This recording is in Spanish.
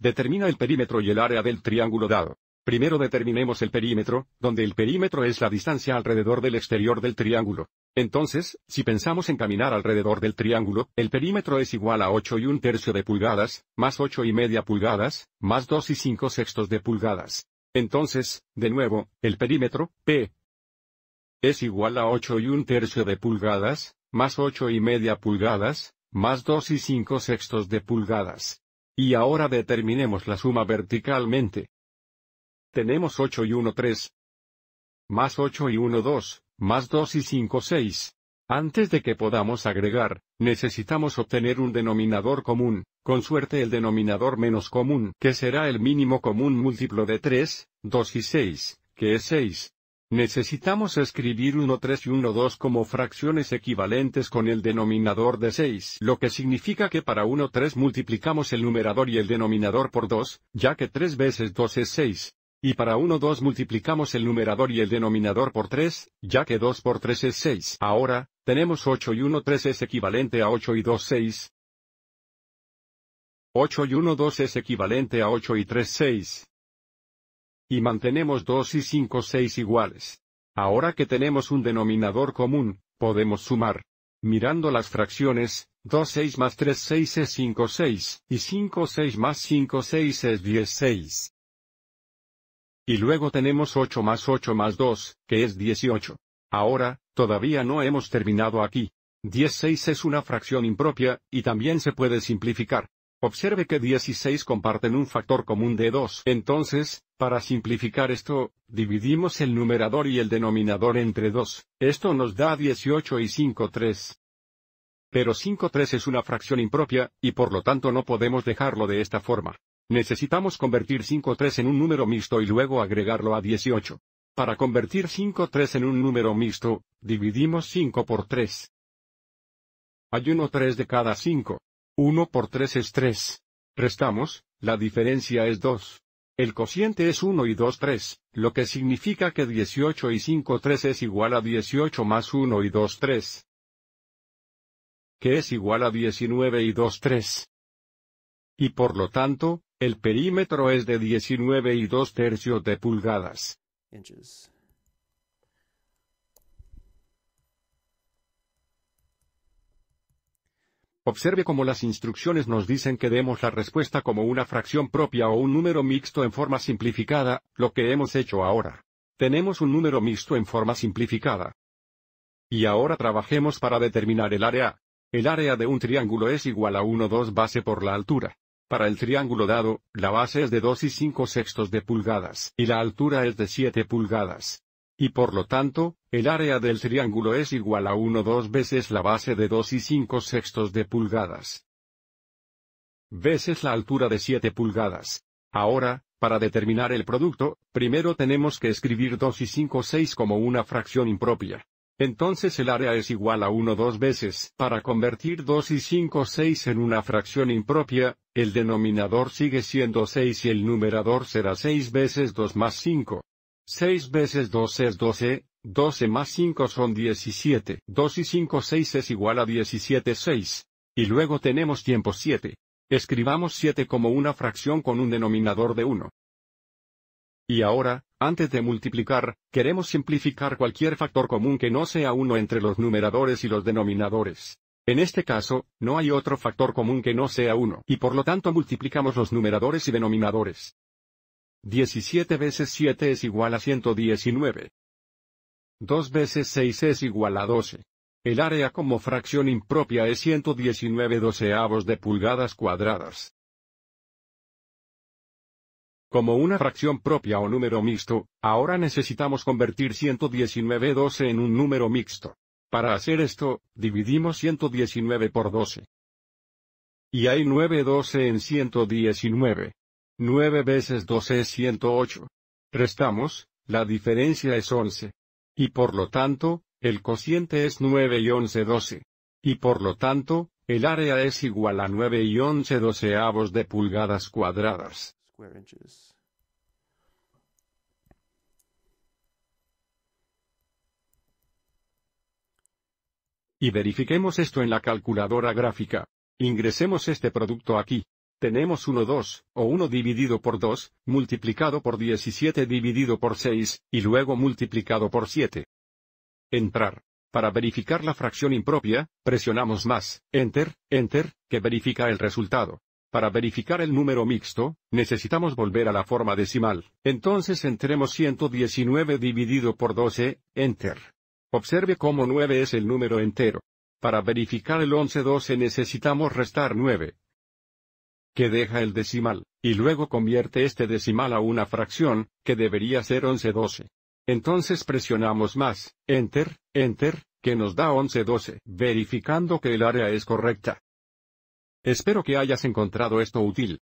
Determina el perímetro y el área del triángulo dado. Primero determinemos el perímetro, donde el perímetro es la distancia alrededor del exterior del triángulo. Entonces, si pensamos en caminar alrededor del triángulo, el perímetro es igual a 8 y un tercio de pulgadas, más 8 y media pulgadas, más 2 y 5 sextos de pulgadas. Entonces, de nuevo, el perímetro, P, es igual a 8 y un tercio de pulgadas, más 8 y media pulgadas, más 2 y 5 sextos de pulgadas. Y ahora determinemos la suma verticalmente. Tenemos 8 y 1 3. Más 8 y 1 2, más 2 y 5 6. Antes de que podamos agregar, necesitamos obtener un denominador común, con suerte el denominador menos común, que será el mínimo común múltiplo de 3, 2 y 6, que es 6. Necesitamos escribir 1 3 y 1 2 como fracciones equivalentes con el denominador de 6, lo que significa que para 1 3 multiplicamos el numerador y el denominador por 2, ya que 3 veces 2 es 6. Y para 1 2 multiplicamos el numerador y el denominador por 3, ya que 2 por 3 es 6. Ahora, tenemos 8 y 1 3 es equivalente a 8 y 2, 6. 8 y 1, 2 es equivalente a 8 y 3, 6 y mantenemos 2 y 5 6 iguales. Ahora que tenemos un denominador común, podemos sumar. Mirando las fracciones, 2 6 más 3 6 es 5 6, y 5 6 más 5 6 es 10 6. Y luego tenemos 8 más 8 más 2, que es 18. Ahora, todavía no hemos terminado aquí. 6 es una fracción impropia, y también se puede simplificar. Observe que 16 comparten un factor común de 2. Entonces, para simplificar esto, dividimos el numerador y el denominador entre 2. Esto nos da 18 y 5 3. Pero 5 3 es una fracción impropia, y por lo tanto no podemos dejarlo de esta forma. Necesitamos convertir 5 3 en un número mixto y luego agregarlo a 18. Para convertir 5 3 en un número mixto, dividimos 5 por 3. Hay uno 3 de cada 5. 1 por 3 es 3. Restamos, la diferencia es 2. El cociente es 1 y 2 3, lo que significa que 18 y 5 3 es igual a 18 más 1 y 2 3. Que es igual a 19 y 2 3. Y por lo tanto, el perímetro es de 19 y 2 tercios de pulgadas. Observe cómo las instrucciones nos dicen que demos la respuesta como una fracción propia o un número mixto en forma simplificada, lo que hemos hecho ahora. Tenemos un número mixto en forma simplificada. Y ahora trabajemos para determinar el área. El área de un triángulo es igual a 1 2 base por la altura. Para el triángulo dado, la base es de 2 y 5 sextos de pulgadas y la altura es de 7 pulgadas. Y por lo tanto, el área del triángulo es igual a 1 2 veces la base de 2 y 5 sextos de pulgadas. Veces la altura de 7 pulgadas. Ahora, para determinar el producto, primero tenemos que escribir 2 y 5 6 como una fracción impropia. Entonces el área es igual a 1 2 veces. Para convertir 2 y 5 6 en una fracción impropia, el denominador sigue siendo 6 y el numerador será 6 veces 2 más 5. 6 veces 12 es 12, 12 más 5 son 17, 2 y 5 6 es igual a 17 6. Y luego tenemos tiempo 7. Escribamos 7 como una fracción con un denominador de 1. Y ahora, antes de multiplicar, queremos simplificar cualquier factor común que no sea 1 entre los numeradores y los denominadores. En este caso, no hay otro factor común que no sea 1, y por lo tanto multiplicamos los numeradores y denominadores. 17 veces 7 es igual a 119. 2 veces 6 es igual a 12. El área como fracción impropia es 119 doceavos de pulgadas cuadradas. Como una fracción propia o número mixto, ahora necesitamos convertir 119 12 en un número mixto. Para hacer esto, dividimos 119 por 12. Y hay 9 12 en 119. 9 veces 12 es 108. Restamos, la diferencia es 11. Y por lo tanto, el cociente es 9 y 11 12. Y por lo tanto, el área es igual a 9 y 11 doceavos de pulgadas cuadradas. Y verifiquemos esto en la calculadora gráfica. Ingresemos este producto aquí. Tenemos 1 2, o 1 dividido por 2, multiplicado por 17 dividido por 6, y luego multiplicado por 7. Entrar. Para verificar la fracción impropia, presionamos más, Enter, Enter, que verifica el resultado. Para verificar el número mixto, necesitamos volver a la forma decimal. Entonces entremos 119 dividido por 12, Enter. Observe cómo 9 es el número entero. Para verificar el 11-12 necesitamos restar 9, que deja el decimal, y luego convierte este decimal a una fracción, que debería ser 1112. Entonces presionamos más, Enter, Enter, que nos da 1112, verificando que el área es correcta. Espero que hayas encontrado esto útil.